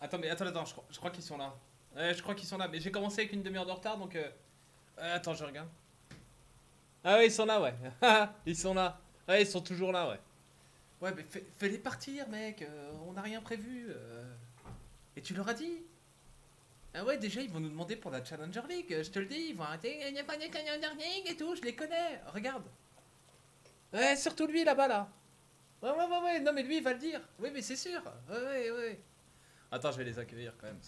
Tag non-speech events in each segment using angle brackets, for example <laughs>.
Attends, mais attends, attends, je crois, qu'ils sont là. Ouais, je crois qu'ils sont là, mais j'ai commencé avec une demi-heure de retard, donc... Euh... euh attends, je regarde. Ah ouais, ils sont là, ouais. <laughs> ils sont là. Ouais, ils sont toujours là, ouais. Ouais, mais fais-les partir, mec. Euh, on n'a rien prévu. Euh. Et tu leur as dit Ah ouais, déjà, ils vont nous demander pour la Challenger League. Je te le dis, ils vont arrêter. Il n'y a pas de Challenger League et tout, je les connais. Regarde. Ouais, surtout lui, là-bas, là. Ouais, ouais, ouais, ouais. Non, mais lui, il va le dire. Oui, mais c'est sûr. Ouais, ouais, ouais. Attends, je vais les accueillir quand même.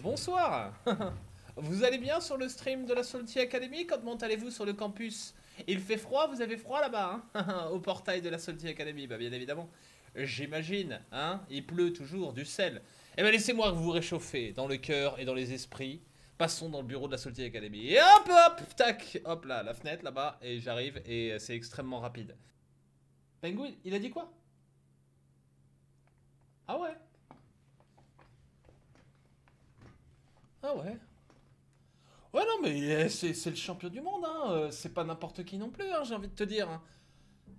Bonsoir <laughs> Vous allez bien sur le stream de la Salty Academy Comment allez-vous sur le campus Il fait froid, vous avez froid là-bas, hein? <laughs> Au portail de la Salty Academy, bah, bien évidemment. J'imagine, hein Il pleut toujours, du sel. Eh bien, laissez-moi vous réchauffer dans le cœur et dans les esprits. Passons dans le bureau de la Salty Academy. hop, hop, tac Hop là, la fenêtre là-bas, et j'arrive, et euh, c'est extrêmement rapide. Penguin, il a dit quoi ah ouais Ah ouais Ouais, non, mais eh, c'est le champion du monde, hein. Euh, c'est pas n'importe qui non plus, hein, j'ai envie de te dire. Hein.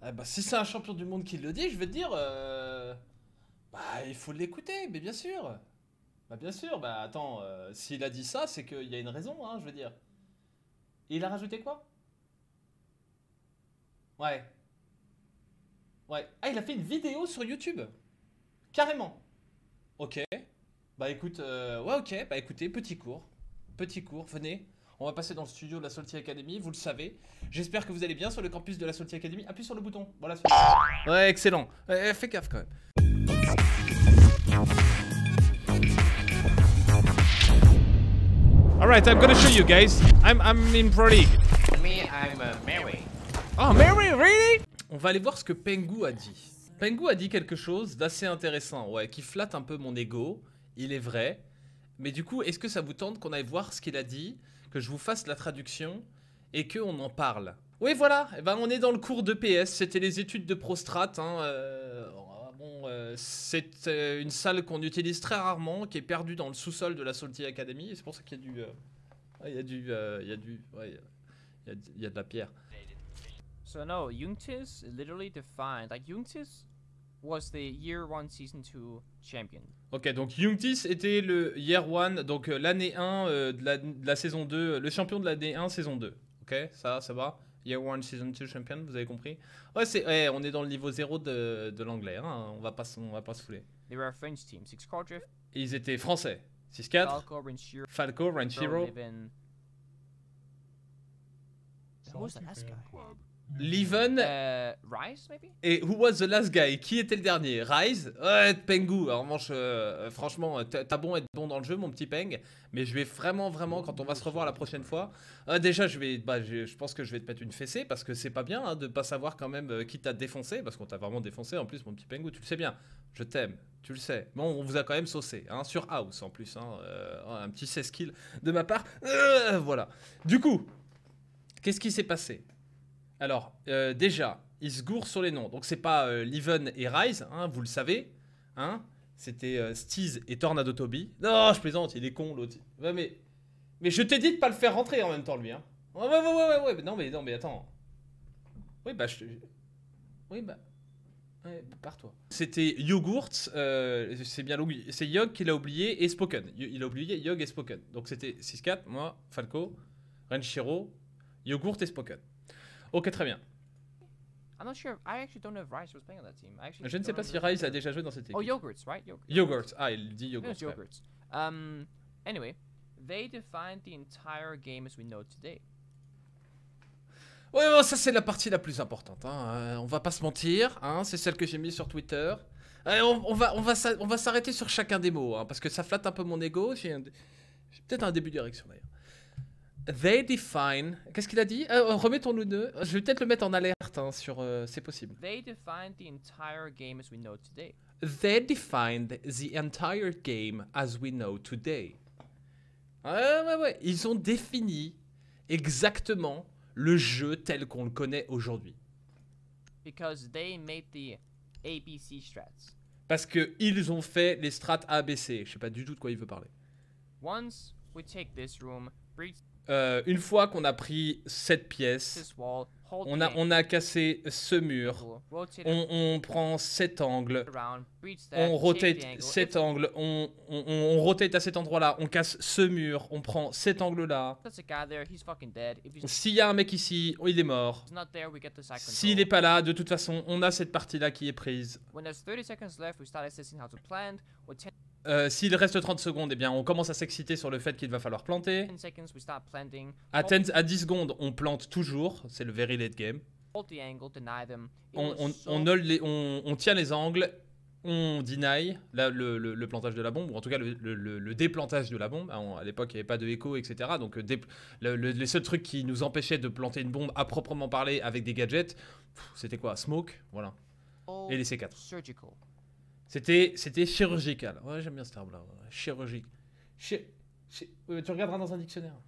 Eh ben, si c'est un champion du monde qui le dit, je veux te dire... Euh, bah, il faut l'écouter, mais bien sûr. Bah, bien sûr, bah, attends, euh, s'il a dit ça, c'est qu'il y a une raison, hein, je veux dire. il a rajouté quoi Ouais. Ouais. Ah, il a fait une vidéo sur YouTube Carrément. Ok. Bah écoute, euh, ouais ok, bah écoutez, petit cours. Petit cours, venez. On va passer dans le studio de la Salty Academy, vous le savez. J'espère que vous allez bien sur le campus de la Salty Academy. Appuie sur le bouton. Voilà. Ouais, excellent. fais gaffe quand même. Alright, I'm gonna show you guys. I'm, I'm in Pro League. Me, I'm uh, Mary. Oh, Mary, really? On va aller voir ce que Pengu a dit. Pengu a dit quelque chose d'assez intéressant, ouais, qui flatte un peu mon ego, il est vrai. Mais du coup, est-ce que ça vous tente qu'on aille voir ce qu'il a dit, que je vous fasse la traduction et qu'on en parle Oui, voilà, eh ben, on est dans le cours de PS, c'était les études de prostrate. Hein, euh, euh, c'est euh, une salle qu'on utilise très rarement, qui est perdue dans le sous-sol de la Salty Academy, c'est pour ça qu'il y a du... il y a du... il y a du... il y a de la pierre. So no, Jungtis literally defined, like Yungtis was the year one season 2 champion. Ok, donc Yungtis était le year one, donc euh, l'année 1 euh, de, la, de, la, saison 2, euh, le champion de l'année 1 saison 2. Ok, ça, ça va Year one season 2 champion, vous avez compris Ouais, c'est, ouais, on est dans le niveau 0 de, de l'anglais, hein, on, va pas, on va pas se fouler. They were a French team, six Ils étaient français, 6-4. Falco, Ranchiro. Falco, Ranchiro. Who was the last guy? Club. Leven. Euh, Rise, maybe Et who was the last guy Qui était le dernier Rise Pengu. En revanche, euh, euh, franchement, euh, t'as bon être bon dans le jeu, mon petit Peng. Mais je vais vraiment, vraiment, quand on va se revoir la prochaine fois, déjà, je vais, bah, je, pense que je vais te mettre une fessée parce que c'est pas bien hein, de pas savoir quand même qui t'a défoncé. Parce qu'on t'a vraiment défoncé. En plus, mon petit Pengu, tu le sais bien. Je t'aime, tu le sais. Bon, on vous a quand même saucé, hein, sur House en plus. Hein, un petit 16 kills de ma part. voilà. Du coup, qu'est-ce qui s'est passé alors, euh, déjà, il se gourre sur les noms. Donc, c'est pas euh, et Rise, hein, vous le savez. Hein C'était euh, Steez et Tornado Toby. Non, je plaisante, il est con l'autre. mais, mais je t'ai dit de pas le faire rentrer en même temps, lui. Hein. Ouais, ouais, ouais, ouais, non, mais, non, mais attends. Oui, bah, je. Oui, bah. Ouais, pars-toi. C'était Yogurt, euh, c'est bien c'est Yog qui l'a oublié et Spoken. Il a oublié Yog et Spoken. Donc c'était 6-4, moi, Falco, Renshiro, Yogurt et Spoken. Ok, très bien. Je ne sais pas si Rice a déjà joué dans cette oh, équipe. Oh, Yogurts, right? Yogurts. Yogurts. Ah, il dit Yogurts. Um, anyway, they defined the entire game as we know today. Ouais, ça c'est la partie la plus importante. Hein. ne euh, on va pas se mentir, hein. c'est celle que j'ai mise sur Twitter. Euh, on, va, on va, on va s'arrêter sur chacun des mots, hein, parce que ça flatte un peu mon ego. J'ai peut-être un début d'érection d'ailleurs. They define. Qu'est-ce qu'il a dit euh, euh Remettons-nous nœud. Je vais peut-être le mettre en alerte hein, sur. Euh, c'est possible. They defined the entire game as we know today. They defined the entire game as we know today. Ah, ouais, ouais, ouais. Ils ont défini exactement le jeu tel qu'on le connaît aujourd'hui. Because they made the ABC strats. Parce qu'ils ont fait les strats ABC. Je sais pas du tout de quoi il veut parler. Once we take this room, breach euh, une fois qu'on a pris cette pièce, on a, on a cassé ce mur, on, on prend cet angle, on rotate cet angle, on, on, on rotate à cet endroit-là, on casse ce mur, on prend cet angle-là. S'il y a un mec ici, il est mort. S'il n'est pas là, de toute façon, on a cette partie-là qui est prise. Euh, s'il reste 30 secondes, eh bien, on commence à s'exciter sur le fait qu'il va falloir planter. À, 10, à 10 secondes, on plante toujours. C'est le very late game. On, tient les angles, on deny le, plantage de la bombe, ou en tout cas le, déplantage de la bombe. Ah, à l'époque, il n'y avait pas de écho, etc. Donc euh, les seuls trucs qui nous empêchaient de planter une bombe à proprement parler avec des gadgets, c'était quoi Smoke, voilà. Et les C4. C'était, chirurgical. Ouais, j'aime bien ce terme-là. Chirurgique. tu regarderas dans un dictionnaire.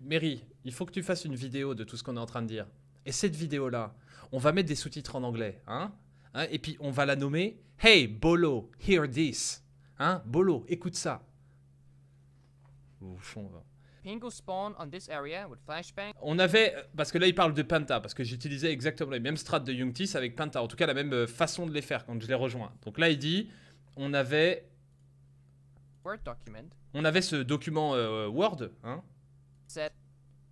Mary, il faut que tu fasses une vidéo de tout ce qu'on est en train de dire. Et cette vidéo-là, on va mettre des sous-titres en anglais. Hein, hein Et puis, on va la nommer Hey, Bolo, hear this. Hein Bolo, écoute ça. Au fond, va. Hein on avait, parce que là il parle de Penta, parce que j'utilisais exactement les mêmes strats de Youngtis avec Penta, en tout cas la même euh, façon de les faire quand je les rejoins. Donc là il dit, on avait... On avait ce document euh, Word, hein. Set.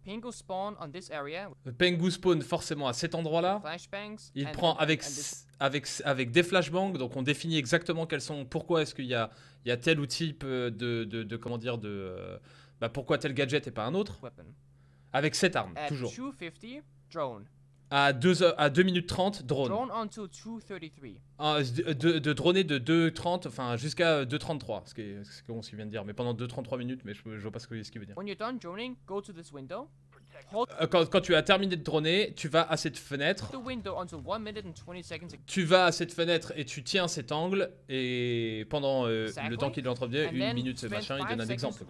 Pengu euh, spawn forcément à cet endroit-là. Il prend avec, avec, avec des flashbangs, donc on définit exactement quels sont, pourquoi est-ce qu'il y a, il y a tel ou type de, de, de comment dire, de... Bah, pourquoi tel gadget et pas un autre Avec cette arme, toujours. À 2, à 2 minutes 30, drone. drone Ah, de, de, droner de 2.30, enfin jusqu'à 2.33, ce est ce vient de dire. Mais pendant 2.33 minutes, mais je, je vois pas ce qu'il ce veut dire. Euh, quand, tu as terminé de droner, tu vas à cette fenêtre. Tu vas à cette fenêtre et tu tiens cet angle. Et pendant euh, le temps qu'il est une minute, ce machin, il donne un exemple.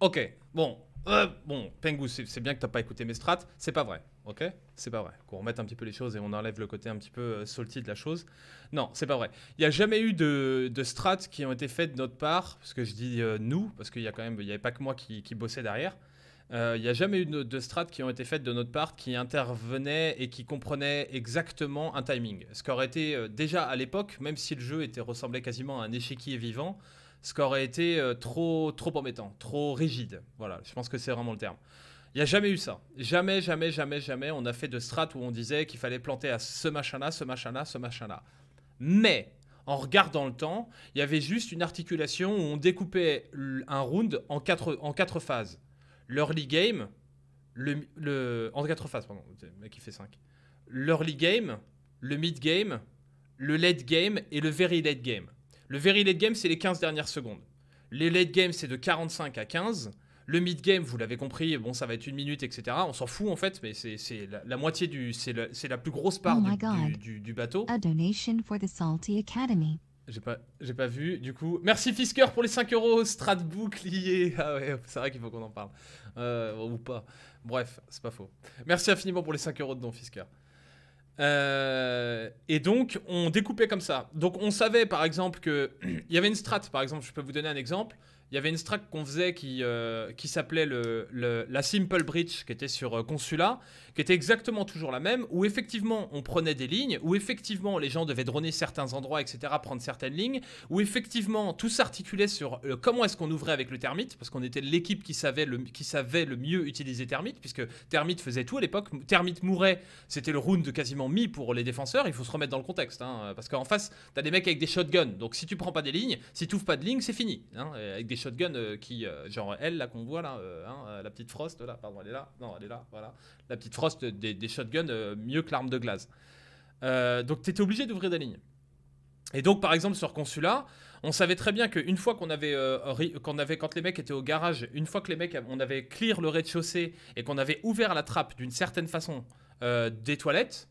Ok, bon. Euh, bon, Pengu, c'est bien que t'as pas écouté mes strats. C'est pas vrai, ok C'est pas vrai. Qu'on remette un petit peu les choses et on enlève le côté un petit peu euh, salty de la chose. Non, c'est pas vrai. Il n'y a jamais eu de, de strats qui ont été faites de notre part, parce que je dis euh, nous, parce qu'il y a quand même, il n'y avait pas que moi qui, bossait derrière. Il euh, n'y a jamais eu de, strates qui ont été faites de notre part qui intervenaient et qui comprenaient exactement un timing. Ce qui aurait été euh, déjà à l'époque, même si le jeu était ressemblait quasiment à un échiquier vivant, ce qui aurait été euh, trop trop embêtant, trop rigide. Voilà, je pense que c'est vraiment le terme. Il n'y a jamais eu ça. Jamais, jamais, jamais, jamais on a fait de strates où on disait qu'il fallait planter à ce machin-là, ce machin-là, ce machin-là. Mais en regardant le temps, il y avait juste une articulation où on découpait un round en quatre, en quatre phases l'early game, le, en quatre phases, pardon, qui fait 5. L'early game, le mid game, le late game et le very late game. Le very late game, c'est les 15 dernières secondes. Les late game, c'est de 45 à 15. Le mid game, vous l'avez compris, bon, ça va être une minute, etc. On s'en fout en fait, mais c'est la, la, moitié du, c'est la, la, plus grosse part oh du, du, du, bateau. A donation for the Salty Academy. J'ai pas, j'ai pas vu, du coup. Merci Fisker pour les 5 euros, strat lié. <laughs> Ah ouais, c'est vrai qu'il faut qu'on en parle. Euh, ou pas. Bref, c'est pas faux. Merci infiniment pour les 5 euros de don, Fisker. Euh, et donc, on découpait comme ça. Donc, on savait par exemple que. <clears throat> Il y avait une strat, par exemple, je peux vous donner un exemple il y avait une strike qu'on faisait qui, euh, qui s'appelait le, la Simple Bridge, qui était sur Consula, euh, Consulat, qui était exactement toujours la même, où effectivement on prenait des lignes, où effectivement les gens devaient droner certains endroits, etc., prendre certaines lignes, où effectivement tout s'articulait sur euh, comment est-ce qu'on ouvrait avec le Thermite parce qu'on était l'équipe qui, savait le, qui savait le mieux utiliser Thermite, puisque Thermite faisait tout à l'époque, termite mourait, c'était le round de quasiment mis pour les défenseurs, il faut se remettre dans le contexte, hein, parce qu'en face, t'as des mecs avec des shotguns, donc si tu prends pas des lignes, si tu ouvres pas de lignes, c'est fini, hein, avec des Shotgun shotguns euh, qui, euh, genre elle, là qu'on voit, là, euh, hein, la petite Frost, là, pardon, elle est là, non, elle est là, voilà, la petite Frost des, shotguns mieux que l'arme de glace. donc tu étais obligé d'ouvrir des lignes. Et donc, par exemple, sur Consulat, on savait très bien qu'une fois qu'on avait, avait, quand les mecs étaient au garage, une fois que les mecs, on avait clear le rez-de-chaussée et qu'on avait ouvert la trappe d'une certaine façon des toilettes,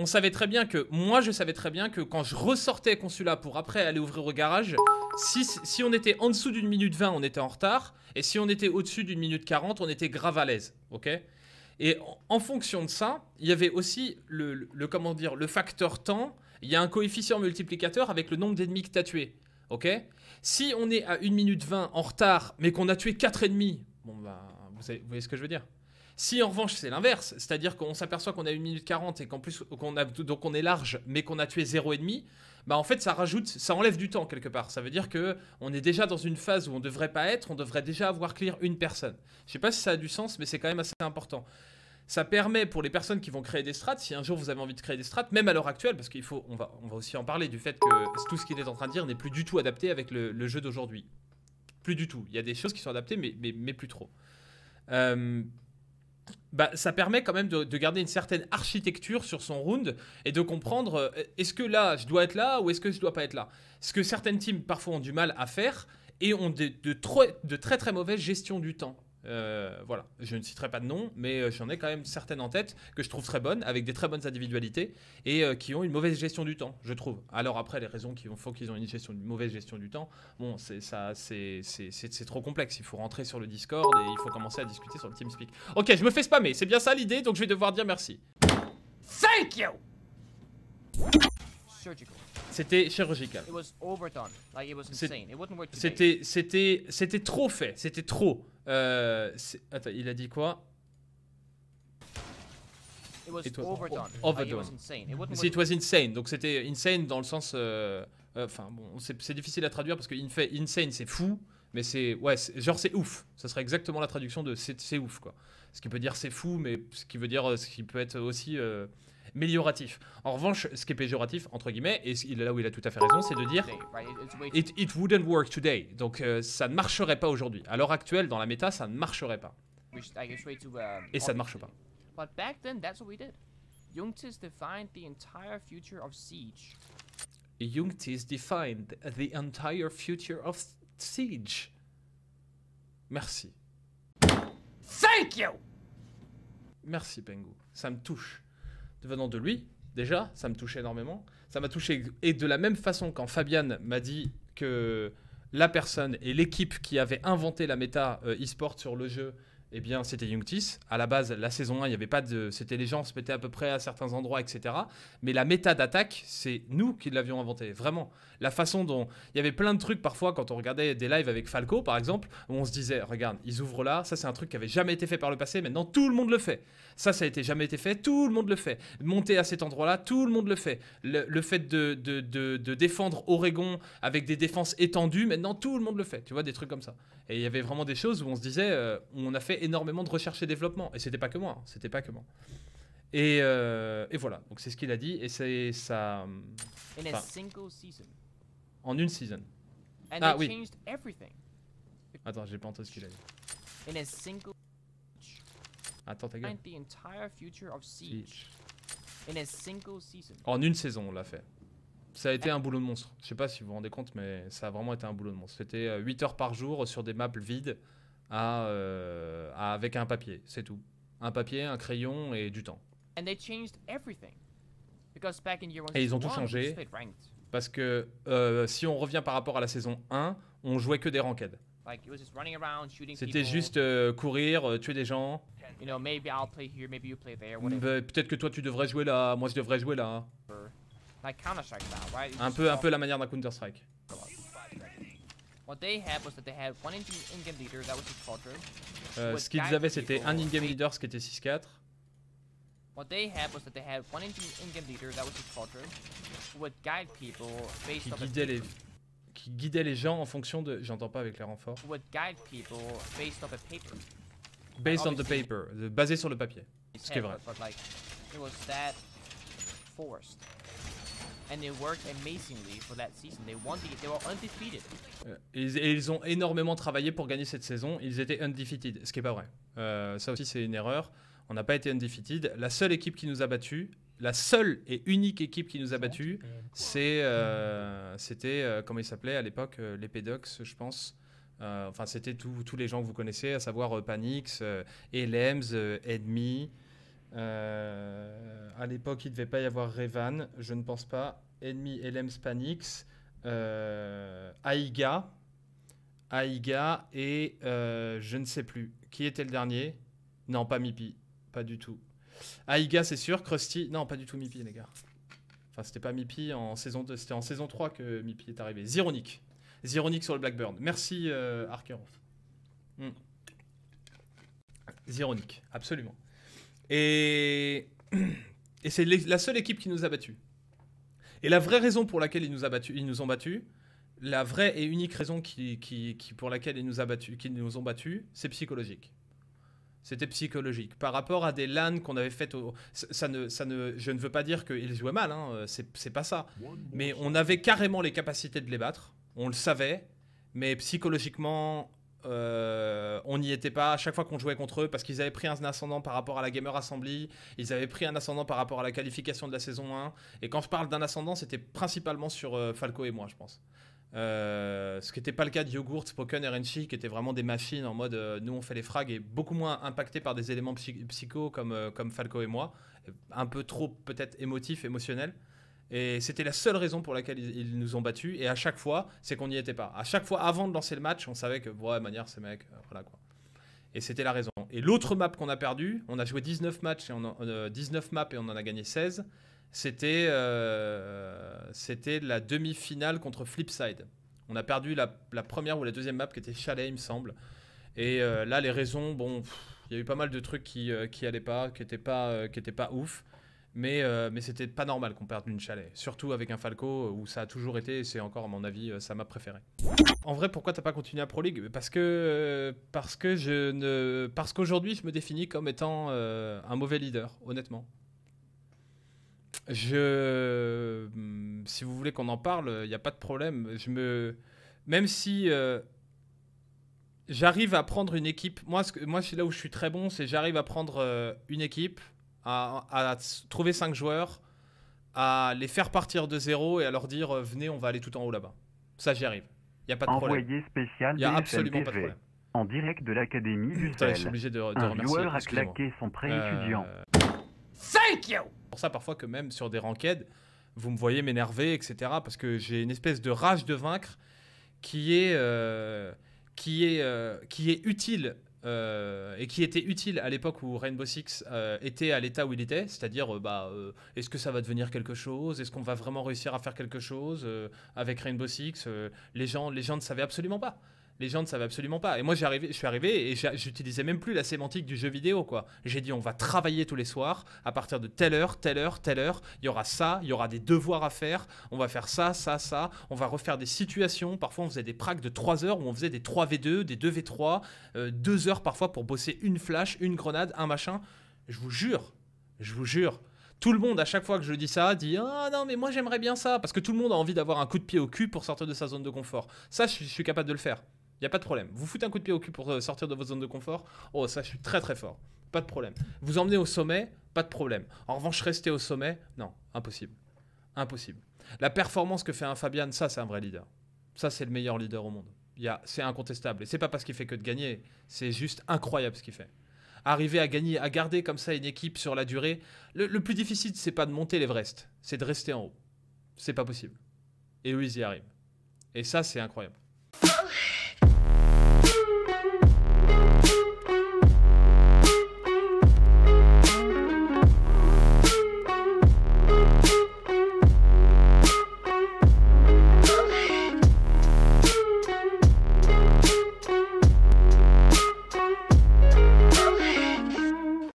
on savait très bien que, moi je savais très bien que quand je ressortais consulat pour après aller ouvrir au garage, si, si on était en dessous d'une minute 20, on était en retard, et si on était au-dessus d'une minute 40, on était grave à l'aise, ok Et en, fonction de ça, il y avait aussi le, comment dire, le facteur temps, il y a un coefficient multiplicateur avec le nombre d'ennemis que tu as ok Si on est à une minute 20 en retard, mais qu'on a tué quatre ennemis, bon bah, vous voyez ce que je veux dire si en revanche c'est l'inverse, c'est-à-dire qu'on s'aperçoit qu'on a 1 minute 40 et qu'en plus qu'on a donc on est large mais qu'on a tué 0,5, bah en fait ça rajoute, ça enlève du temps quelque part. Ça veut dire que on est déjà dans une phase où on devrait pas être, on devrait déjà avoir clear une personne. Je sais pas si ça a du sens mais c'est quand même assez important. Ça permet pour les personnes qui vont créer des strats, si un jour vous avez envie de créer des strats, même à l'heure actuelle, parce qu'il faut, on va, on va aussi en parler du fait que tout ce qu'il est en train de dire n'est plus du tout adapté avec le, jeu d'aujourd'hui. Plus du tout. Il y a des choses qui sont adaptées, mais, mais plus trop. Euh, bah, ça permet quand même de, garder une certaine architecture sur son round et de comprendre euh, est-ce que là je dois être là ou est-ce que je dois pas être là. Ce que certaines teams parfois ont du mal à faire et ont de, de très très mauvaise gestion du temps. Euh, voilà, je ne citerai pas de nom, mais euh, j'en ai quand même certaines en tête que je trouve très bonnes, avec des très bonnes individualités et euh, qui ont une mauvaise gestion du temps, je trouve. Alors après, les raisons qui faut qu'ils ont une, une mauvaise gestion du temps, bon, c'est ça, c'est trop complexe. Il faut rentrer sur le Discord et il faut commencer à discuter sur le TeamSpeak. Ok, je me fais spammer, c'est bien ça l'idée, donc je vais devoir dire merci. Thank you. Surgical. C'était chirurgical. C'était c'était c'était trop fait, c'était trop. Euh, attends, il a dit quoi It was overdone. It was insane. Donc c'était insane dans le sens. Euh, euh, enfin bon, c'est difficile à traduire parce que insane c'est fou, mais c'est ouais, genre c'est ouf. Ça serait exactement la traduction de c'est ouf quoi. Ce qui peut dire c'est fou, mais ce qui veut dire ce qui peut être aussi amélioratif. En revanche, ce qui est péjoratif, entre guillemets, et là où il a tout à fait raison, c'est de dire it, wouldn't work today. Donc euh, ça ne marcherait pas aujourd'hui. À l'heure actuelle, dans la méta, ça ne marcherait pas. Et ça ne marche pas. defined the entire future of Siege. Siege. Merci. Thank you! Merci, Pengu. Ça me touche venant de lui, déjà, ça me touche énormément. Ça m'a touché. Et de la même façon, quand Fabian m'a dit que la personne et l'équipe qui avait inventé la méta euh, e-sport sur le jeu eh bien, c'était Youngtis. À la base, la saison 1, il y avait pas de. C'était les gens se mettaient à peu près à certains endroits, etc. Mais la méta d'attaque, c'est nous qui l'avions inventé vraiment. La façon dont. Il y avait plein de trucs parfois quand on regardait des lives avec Falco, par exemple, où on se disait, regarde, ils ouvrent là, ça c'est un truc qui avait jamais été fait par le passé, maintenant tout le monde le fait. Ça, ça a été jamais été fait, tout le monde le fait. Monter à cet endroit-là, tout le monde le fait. Le, fait de, de, défendre Oregon avec des défenses étendues, maintenant tout le monde le fait. Tu vois, des trucs comme ça. Et il y avait vraiment des choses où on se disait, euh, on a fait énormément de recherche et développement. Et c'était pas que moi, hein, c'était pas que moi. Et, euh, et voilà, donc c'est ce qu'il a dit, et c'est ça. En une season. ah oui. Attends, j'ai pas entendu ce qu'il a dit. Attends ta gueule. En une saison, on l'a fait. Ça a été ah. un boulot de monstre. Je sais pas si vous vous rendez compte, mais ça a vraiment été un boulot de monstre. C'était 8 euh, heures par jour sur des maps vides. Euh, avec un papier, c'est tout. Un papier, un crayon et du temps. Et ils ont tout changé parce que euh, si on revient par rapport à la saison 1, on jouait que des ranked. C'était juste euh, courir, tuer des gens. Peut-être que toi tu devrais jouer là, moi je devrais jouer là. Hein. Un peu, un peu la manière d'un Counter Strike. What they had was that they had one in-game leader that was his culture. Euh, ce qu'ils avaient c'était un in-game leader, ce qui était 6-4. What they had was that they had one in-game leader that was his culture, who would guide people based qui guidait les qui guidait les gens en fonction de j'entends pas avec les renforts. Would guide people based on a paper. Based on the paper, basé sur le papier. Ce qui est vrai. But like, it was that forced. Ils, et ils ont énormément travaillé pour gagner cette saison. Ils étaient undefeated, ce qui est pas vrai. Euh, ça aussi, c'est une erreur. On n'a pas été undefeated. La seule équipe qui nous a battus, la seule et unique équipe qui nous a battus, c'est, euh, c'était, euh, comment il s'appelait à l'époque, les Pedox, je pense. enfin, c'était tous les gens que vous connaissez, à savoir Panix, Elems, Edmi. Euh, à l'époque, il devait pas y avoir Revan, je ne pense pas. Ennemi LM Spanix, euh, Aiga, Aiga et euh, je ne sais plus. Qui était le dernier Non, pas Mipi, pas du tout. Aiga, c'est sûr. Krusty, non, pas du tout Mipi, les gars. Enfin, c'était pas Mipi en saison 2, c'était en saison 3 que Mipi est arrivé. Zironic. Zironic sur le Blackburn, Merci, euh, Arkerov. Mm. absolument. <clears throat> Et, c'est la seule équipe qui nous a battus. Et la vraie raison pour laquelle ils nous, a ils nous ont battus, la vraie et unique raison qui, qui, pour laquelle ils nous, a nous ont battus, c'est psychologique. C'était psychologique. Par rapport à des LAN qu'on avait faites, ça, ne, ça ne, je ne veux pas dire qu'ils jouaient mal, hein, c'est pas ça. Mais on avait carrément les capacités de les battre, on le savait, mais psychologiquement, euh, on n'y était pas à chaque fois qu'on jouait contre eux parce qu'ils avaient pris un ascendant par rapport à la Gamer Assembly, ils avaient pris un ascendant par rapport à la qualification de la saison 1. Et quand je parle d'un ascendant, c'était principalement sur euh, Falco et moi, je pense. Euh, ce qui n'était pas le cas de Yogurt, Spoken et qui étaient vraiment des machines en mode nous on fait les frags et beaucoup moins impactés par des éléments psychos comme, comme Falco et moi, un peu trop peut-être émotif, émotionnel. Et c'était la seule raison pour laquelle ils, nous ont battus. Et à chaque fois, c'est qu'on n'y était pas. À chaque fois, avant de lancer le match, on savait que, ouais, manière, ces mecs, euh, voilà quoi. Et c'était la raison. Et l'autre map qu'on a perdu, on a joué 19 matchs et 19 euh, maps et on en a gagné 16. C'était euh, c'était la demi-finale contre Flipside. On a perdu la, première ou la deuxième map qui était Chalet, il me semble. Et là, les raisons, bon, il y a eu pas mal de trucs qui, qui pas, qui n'étaient pas, qui pas ouf. Mais, euh, mais c'était pas normal qu'on perde une chalet. Surtout avec un Falco euh, où ça a toujours été, et c'est encore à mon avis ça euh, m'a préféré En vrai, pourquoi t'as pas continué à Pro League Parce que parce que je ne parce qu'aujourd'hui je me définis comme étant un mauvais leader, honnêtement. Je hmm, si vous voulez qu'on en parle, il n'y a pas de problème. Je me même si j'arrive à prendre une équipe. Moi, moi, c'est là où je suis très bon, c'est j'arrive à prendre une équipe à, trouver cinq joueurs, à les faire partir de zéro et à leur dire euh, venez, on va aller tout en haut là-bas. Ça, j'y arrive. Il n'y a pas de Envoyé spécial Il n'y a absolument pas de problème. En direct de l'académie du <laughs> je suis obligé de, de Un joueur a claqué son pré euh, étudiant. Thank you pour ça, parfois, que même sur des ranked, vous me voyez m'énerver, etc. Parce que j'ai une espèce de rage de vaincre qui est, euh, qui est, qui est utile euh, et qui était utile à l'époque où Rainbow Six euh, était à l'état où il était, c'est-à-dire euh, bah, est-ce que ça va devenir quelque chose Est-ce qu'on va vraiment réussir à faire quelque chose avec Rainbow Six les, gens, les gens ne savaient absolument pas les gens ne savaient absolument pas. Et moi, arrivé, je suis arrivé et j'utilisais même plus la sémantique du jeu vidéo, quoi. J'ai dit, on va travailler tous les soirs, à partir de telle heure, telle heure, telle heure, il y aura ça, il y aura des devoirs à faire, on va faire ça, ça, ça, on va refaire des situations. Parfois, on faisait des pracs de 3 heures où on faisait des 3v2, des 2v3, Deux 2 euh, heures parfois pour bosser une flash, une grenade, un machin. Je vous jure, je vous jure, tout le monde, à chaque fois que je dis ça, dit Ah non, mais moi j'aimerais bien ça. Parce que tout le monde a envie d'avoir un coup de pied au cul pour sortir de sa zone de confort. Ça, je, suis capable de le faire. Il n'y a pas de problème. Vous foutez un coup de pied au cul pour euh, sortir de votre zone de confort. Oh, ça, je suis très très fort. Pas de problème. Vous emmenez au sommet, pas de problème. En revanche, rester au sommet, non, impossible. Impossible. La performance que fait un Fabian, ça, c'est un vrai leader. Ça, c'est le meilleur leader au monde. C'est incontestable. Et c'est pas parce qu'il fait que de gagner. C'est juste incroyable ce qu'il fait. Arriver à gagner, à garder comme ça une équipe sur la durée. Le, plus difficile, c'est pas de monter l'Everest, c'est de rester en haut. C'est pas possible. Et eux, ils y arrivent. Et ça, c'est incroyable.